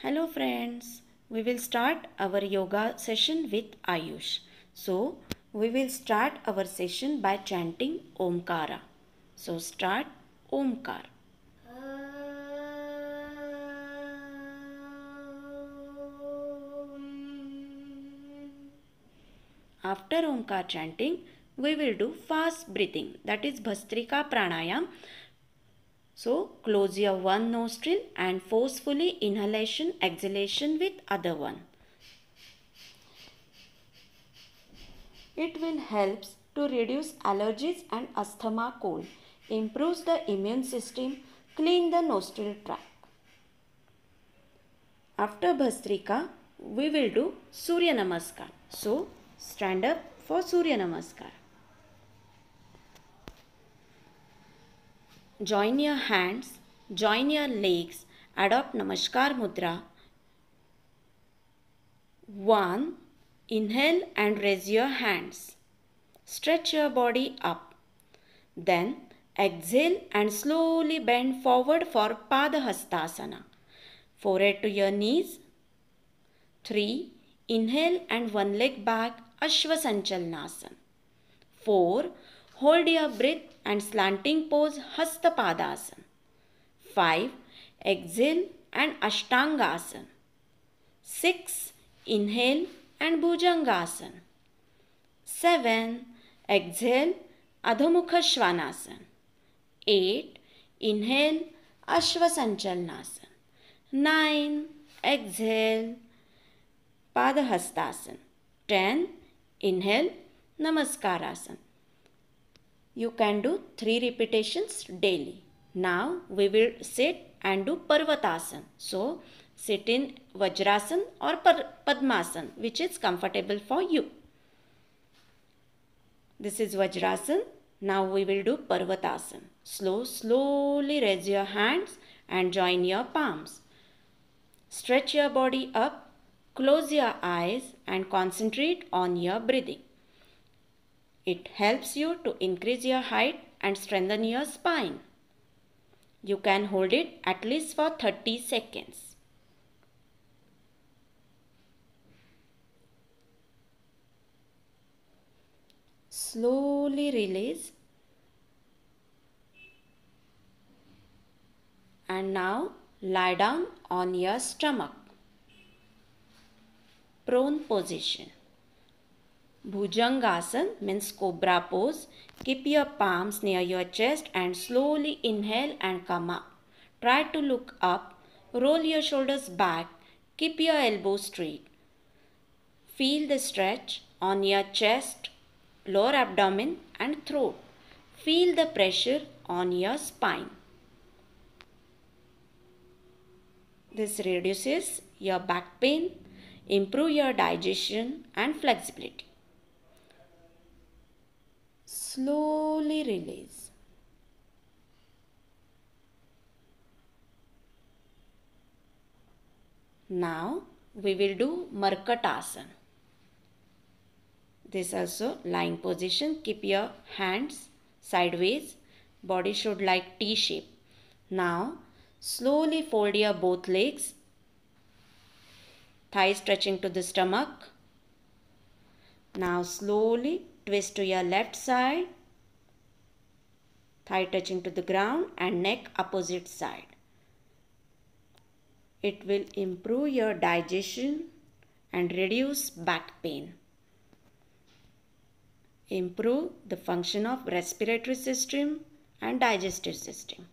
Hello friends, we will start our yoga session with Ayush. So, we will start our session by chanting Omkara. So, start Omkara. After Omkar chanting, we will do fast breathing that is Bhastrika Pranayam so close your one nostril and forcefully inhalation exhalation with other one. It will helps to reduce allergies and asthma cold, improves the immune system, clean the nostril tract. After Bhastrika, we will do Surya Namaskar. So stand up for Surya Namaskar. join your hands, join your legs, adopt Namaskar Mudra. 1. Inhale and raise your hands. Stretch your body up. Then exhale and slowly bend forward for Padahastasana. Forehead to your knees. 3. Inhale and one leg back, Ashwasanchalnasana. 4. Hold your breath and slanting pose Hastapadasana. 5. Exhale and Ashtangasana. 6. Inhale and Bhujangasana. 7. Exhale Adhamukha Shvanasana. 8. Inhale Ashvasanchalanasana. 9. Exhale Padahastasana. 10. Inhale Namaskarasan. you can do 3 repetitions daily. Now we will sit and do Parvatasana. So sit in Vajrasana or Padmasana which is comfortable for you. This is Vajrasana. Now we will do Parvatasana. Slow, slowly raise your hands and join your palms. Stretch your body up, close your eyes and concentrate on your breathing. It helps you to increase your height and strengthen your spine. You can hold it at least for 30 seconds. Slowly release. And now lie down on your stomach. Prone position. Bhujangasana means cobra pose. Keep your palms near your chest and slowly inhale and come up. Try to look up. Roll your shoulders back. Keep your elbows straight. Feel the stretch on your chest, lower abdomen and throat. Feel the pressure on your spine. This reduces your back pain, improve your digestion and flexibility slowly release. Now we will do Markatasana. This also lying position. Keep your hands sideways. Body should like T shape. Now slowly fold your both legs. Thigh stretching to the stomach. Now slowly twist to your left side thigh touching to the ground and neck opposite side it will improve your digestion and reduce back pain improve the function of respiratory system and digestive system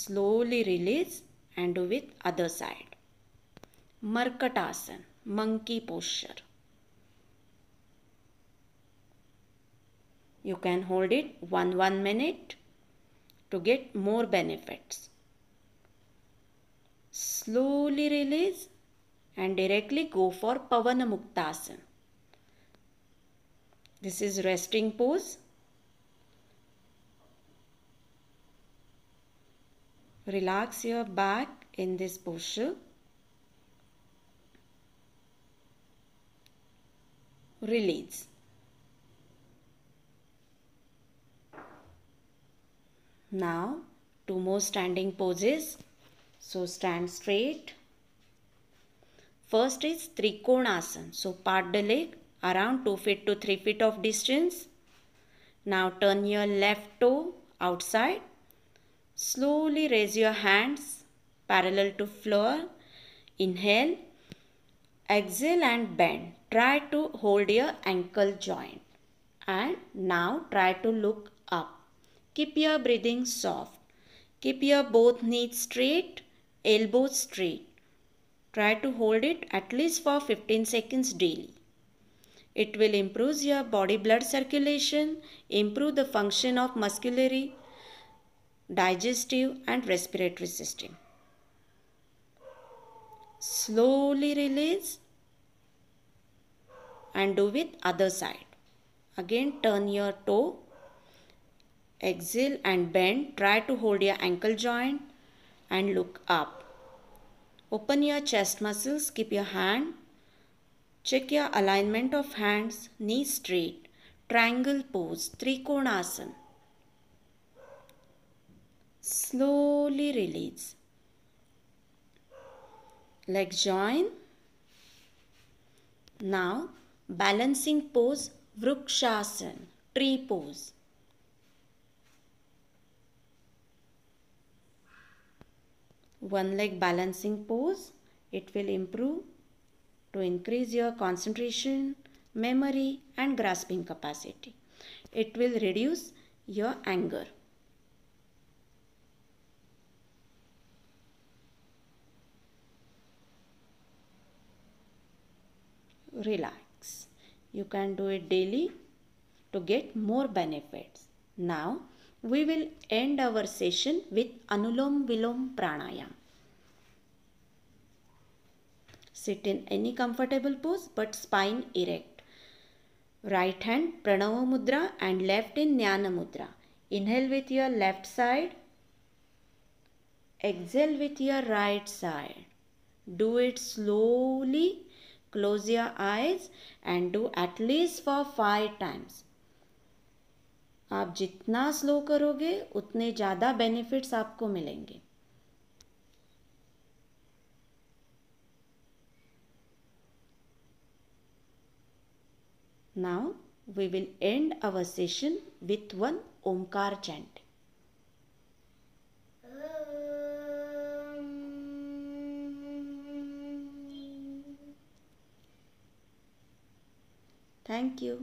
slowly release and do with other side Markatasana, monkey posture. you can hold it one one minute to get more benefits slowly release and directly go for pavanamuktasana this is resting pose relax your back in this posture release Now two more standing poses. So stand straight. First is Trikonasana. So part the leg around 2 feet to 3 feet of distance. Now turn your left toe outside. Slowly raise your hands parallel to floor. Inhale. Exhale and bend. Try to hold your ankle joint. And now try to look up. Keep your breathing soft. Keep your both knees straight, elbows straight. Try to hold it at least for 15 seconds daily. It will improve your body blood circulation, improve the function of musculary, digestive and respiratory system. Slowly release and do with other side. Again turn your toe Exhale and bend. Try to hold your ankle joint and look up. Open your chest muscles. Keep your hand. Check your alignment of hands. Knee straight. Triangle pose. Trikonasana. Slowly release. Leg join. Now balancing pose. Vrukshasana. Tree pose. one leg balancing pose. It will improve to increase your concentration, memory and grasping capacity. It will reduce your anger. Relax. You can do it daily to get more benefits. Now we will end our session with Anulom Vilom Pranayam. Sit in any comfortable pose but spine erect. Right hand Pranava Mudra and left in Jnana Mudra. Inhale with your left side. Exhale with your right side. Do it slowly. Close your eyes and do at least for 5 times. आप जितना slow करोगे उतने ज़्यादा benefits आपको मिलेंगे Now we will end our session with one Omkar chant. Thank you.